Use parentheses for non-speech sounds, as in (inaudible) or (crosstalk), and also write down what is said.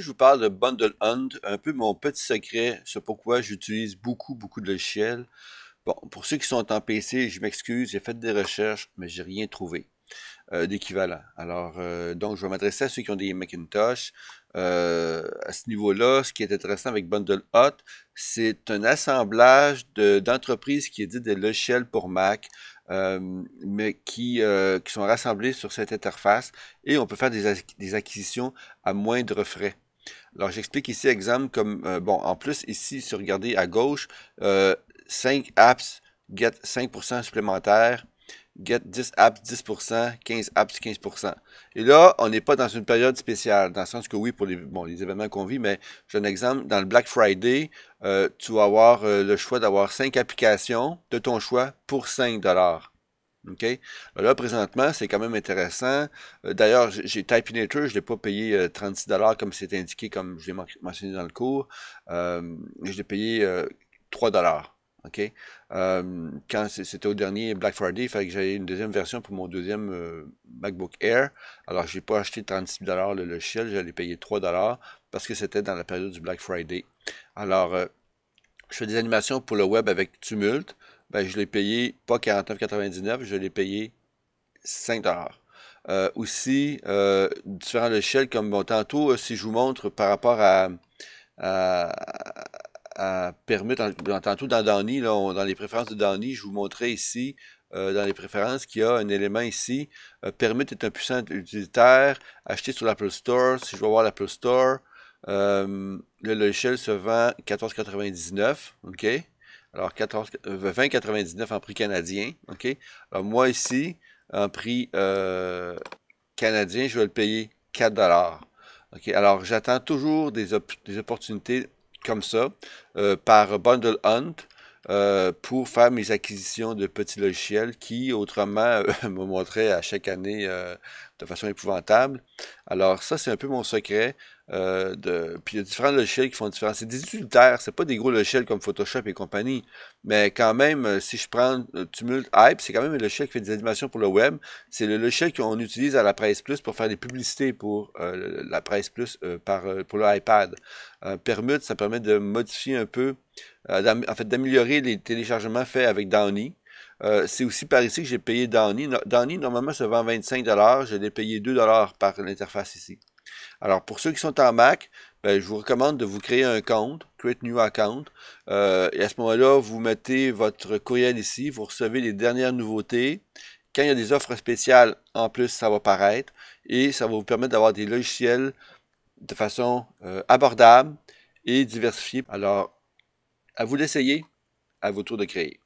je vous parle de Bundle Hunt, un peu mon petit secret, c'est pourquoi j'utilise beaucoup, beaucoup de logiciels. Bon, pour ceux qui sont en PC, je m'excuse, j'ai fait des recherches, mais j'ai rien trouvé euh, d'équivalent. Alors, euh, donc, je vais m'adresser à ceux qui ont des Macintosh. Euh, à ce niveau-là, ce qui est intéressant avec Bundle Hunt, c'est un assemblage d'entreprises qui éditent des logiciels pour Mac. mais qui, sont rassemblés sur cette interface et on peut faire des acquisitions à moindre frais. Alors, j'explique ici, exemple, comme, euh, bon, en plus, ici, si vous regardez à gauche, 5 euh, apps get 5% supplémentaire, get 10 apps 10%, 15 apps 15%. Et là, on n'est pas dans une période spéciale, dans le sens que oui, pour les, événements qu'on vit, mais j'ai un exemple, dans le Black Friday, euh, tu vas avoir le choix d'avoir 5 applications de ton choix pour 5 dollars. OK? Là, présentement, c'est quand même intéressant. Euh, d'ailleurs, j'ai Typeinator, je ne l'ai pas payé 36$ euh, comme c'est indiqué, comme je l'ai mentionné dans le cours. Euh, je l'ai payé 3$. OK? quand c'était au dernier Black Friday, il fallait que j'aille une deuxième version pour mon deuxième MacBook Air. Alors, je n'ai pas acheté 36$ le logiciel, j'allais payer 3$ parce que c'était dans la période du Black Friday. Alors, je fais des animations pour le web avec Tumult ben, je l'ai payé pas 49,99, je l'ai payé 5 euh, Aussi, euh, différents logiciels comme bon, tantôt, euh, si je vous montre par rapport à, à, tantôt dans Dani, dans les préférences de Danny, je vous montrais ici dans les préférences qu'il y a un élément ici. Euh, est un puissant utilitaire acheté sur l'Apple Store. Si je vais voir l'Apple Store, le logiciel se vend 14,99. OK? Alors, 20,99 euh, en prix canadien. OK? Alors, moi, ici, en prix euh, canadien, je vais le payer 4 OK? Alors, j'attends toujours des, opportunités comme ça euh, par Bundle Hunt. pour faire mes acquisitions de petits logiciels qui autrement (laughs) me montraient à chaque année de façon épouvantable. Alors ça, c'est un peu mon secret. Euh, de, puis il y a différents logiciels qui font différents. C'est des utilitaires, c'est pas des gros logiciels comme Photoshop et compagnie. Mais quand même, euh, si je prends euh, Tumult Hype, c'est quand même un logiciel qui fait des animations pour le web. C'est le logiciel qu'on utilise à la Presse Plus pour faire des publicités pour la Presse Plus par, pour l'iPad. Permute, ça permet de modifier un peu, en fait d'améliorer les téléchargements faits avec Downy, c'est aussi par ici que j'ai payé Downy, Downy normalement, ça vend 25$. Je l'ai payé 2$ par l'interface ici. Alors, pour ceux qui sont en Mac, ben, je vous recommande de vous créer un compte, Create New Account. Euh, et à ce moment-là, vous mettez votre courriel ici, vous recevez les dernières nouveautés. Quand il y a des offres spéciales, en plus, ça va paraître. Et ça va vous permettre d'avoir des logiciels de façon euh, abordable et diversifiée. Alors, à vous d'essayer, à vos tours de créer.